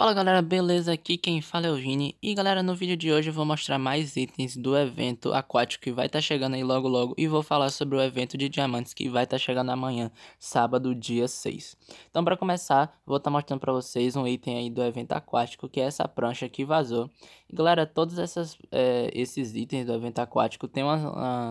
Fala galera, beleza? Aqui quem fala é o Vini e galera, no vídeo de hoje eu vou mostrar mais itens do evento aquático que vai estar tá chegando aí logo logo e vou falar sobre o evento de diamantes que vai estar tá chegando amanhã, sábado, dia 6. Então para começar, vou estar tá mostrando para vocês um item aí do evento aquático que é essa prancha que vazou. E, galera, todos essas, é, esses itens do evento aquático têm uma,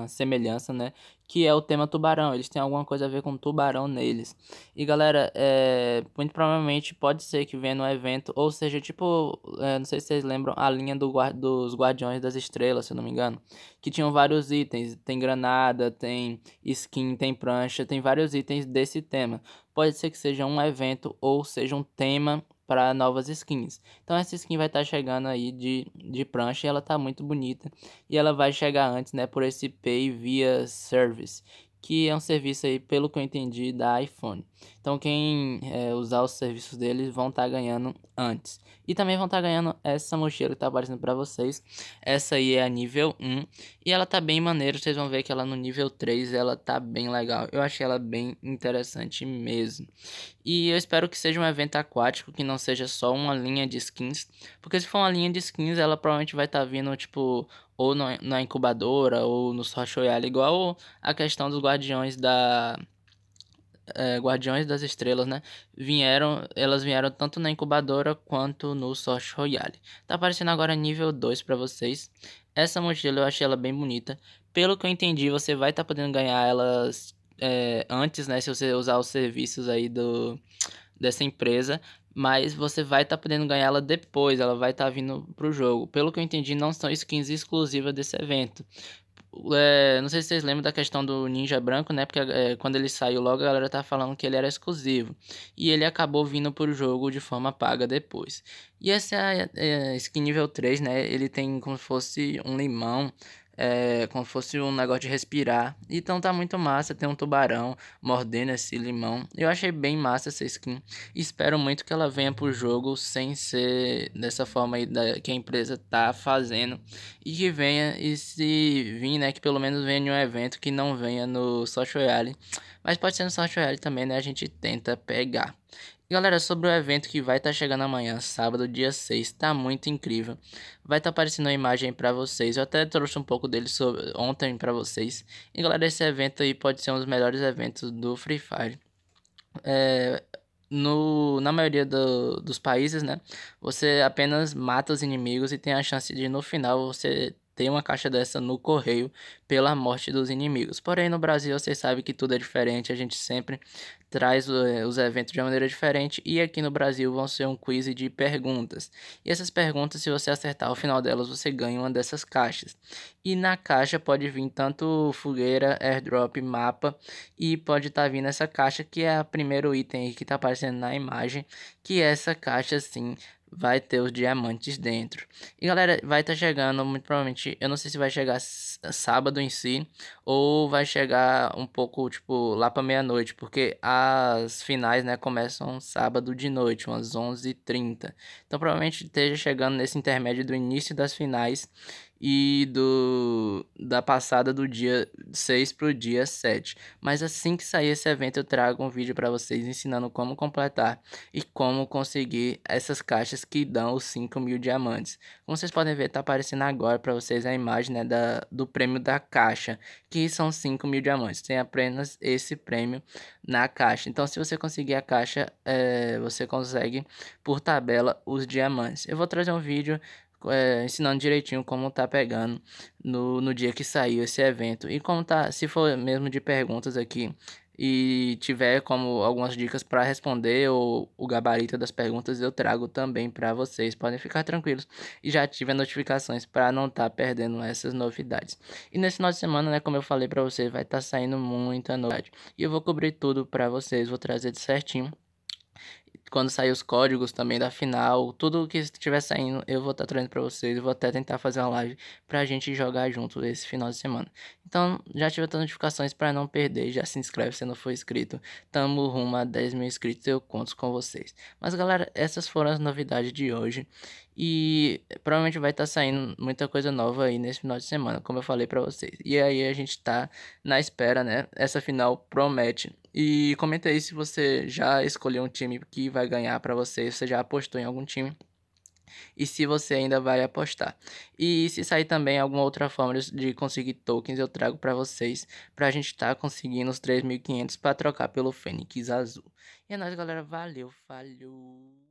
uma semelhança, né? que é o tema tubarão. Eles têm alguma coisa a ver com tubarão neles. E galera, é, muito provavelmente pode ser que venha no evento, ou seja, tipo, é, não sei se vocês lembram a linha do, dos Guardiões das Estrelas, se eu não me engano, que tinham vários itens: tem granada, tem skin, tem prancha, tem vários itens desse tema. Pode ser que seja um evento ou seja um tema para novas skins. Então essa skin vai estar tá chegando aí de, de prancha e ela tá muito bonita. E ela vai chegar antes, né, por esse Pay via Service, que é um serviço aí, pelo que eu entendi, da iPhone. Então quem é, usar os serviços deles vão estar tá ganhando antes. E também vão estar tá ganhando essa mochila que está aparecendo para vocês. Essa aí é a nível 1 e ela tá bem maneira, vocês vão ver que ela no nível 3 ela tá bem legal. Eu achei ela bem interessante mesmo. E eu espero que seja um evento aquático, que não seja só uma linha de skins, porque se for uma linha de skins, ela provavelmente vai estar tá vindo tipo ou na incubadora ou no Sorte Royale, igual a questão dos guardiões da é, Guardiões das Estrelas, né? Vieram, elas vieram tanto na incubadora quanto no Sorte Royale. Tá aparecendo agora nível 2 para vocês. Essa mochila eu achei ela bem bonita. Pelo que eu entendi, você vai estar tá podendo ganhar elas é, antes, né? Se você usar os serviços aí do, dessa empresa. Mas você vai estar tá podendo ganhar ela depois, ela vai estar tá vindo pro jogo. Pelo que eu entendi, não são skins exclusivas desse evento. É, não sei se vocês lembram da questão do Ninja Branco, né? Porque é, quando ele saiu logo, a galera tá falando que ele era exclusivo. E ele acabou vindo pro jogo de forma paga depois. E essa é, skin nível 3, né? Ele tem como se fosse um limão é, como se fosse um negócio de respirar. Então tá muito massa, tem um tubarão mordendo esse limão. Eu achei bem massa essa skin. Espero muito que ela venha pro jogo sem ser dessa forma aí da, que a empresa tá fazendo. E que venha, e se vir, né, que pelo menos venha em um evento que não venha no Social Royale. Mas pode ser no Social Royale também, né, a gente tenta pegar galera, sobre o evento que vai estar tá chegando amanhã, sábado, dia 6, tá muito incrível. Vai estar tá aparecendo a imagem para vocês. Eu até trouxe um pouco dele sobre, ontem para vocês. E galera, esse evento aí pode ser um dos melhores eventos do Free Fire. É, no, na maioria do, dos países, né? Você apenas mata os inimigos e tem a chance de no final você tem uma caixa dessa no correio pela morte dos inimigos. Porém, no Brasil, vocês sabem que tudo é diferente, a gente sempre traz eh, os eventos de uma maneira diferente e aqui no Brasil vão ser um quiz de perguntas. E essas perguntas, se você acertar o final delas, você ganha uma dessas caixas. E na caixa pode vir tanto fogueira, airdrop, mapa e pode estar tá vindo essa caixa que é o primeiro item que está aparecendo na imagem, que é essa caixa sim vai ter os diamantes dentro. E galera, vai estar tá chegando, muito provavelmente, eu não sei se vai chegar sábado em si, ou vai chegar um pouco, tipo, lá pra meia-noite, porque as finais, né, começam sábado de noite, umas 11h30. Então provavelmente esteja chegando nesse intermédio do início das finais e do da passada do dia 6 para o dia 7. Mas assim que sair esse evento, eu trago um vídeo para vocês ensinando como completar e como conseguir essas caixas que dão os 5 mil diamantes. Como vocês podem ver, está aparecendo agora para vocês a imagem né, da, do prêmio da caixa, que são 5 mil diamantes. Tem apenas esse prêmio na caixa. Então, se você conseguir a caixa, é, você consegue por tabela os diamantes. Eu vou trazer um vídeo é, ensinando direitinho como tá pegando no, no dia que saiu esse evento. E como tá, se for mesmo de perguntas aqui e tiver como algumas dicas para responder ou o gabarito das perguntas, eu trago também para vocês. Podem ficar tranquilos e já ative as notificações para não estar tá perdendo essas novidades. E nesse final de semana, né, como eu falei para vocês, vai estar tá saindo muita novidade. E eu vou cobrir tudo para vocês, vou trazer de certinho quando sair os códigos também da final, tudo que estiver saindo, eu vou estar tá trazendo para vocês, eu vou até tentar fazer uma live pra gente jogar junto esse final de semana. Então, já ativa as notificações para não perder, já se inscreve se não for inscrito. Tamo rumo a 10 mil inscritos, eu conto com vocês. Mas galera, essas foram as novidades de hoje e provavelmente vai estar tá saindo muita coisa nova aí nesse final de semana, como eu falei para vocês. E aí a gente tá na espera, né? Essa final promete. E comenta aí se você já escolheu um time que vai ganhar para você, se você já apostou em algum time e se você ainda vai apostar. E se sair também alguma outra forma de conseguir tokens, eu trago para vocês, para a gente estar tá conseguindo os 3.500 para trocar pelo Fênix Azul. E é nóis, galera. Valeu, falhou!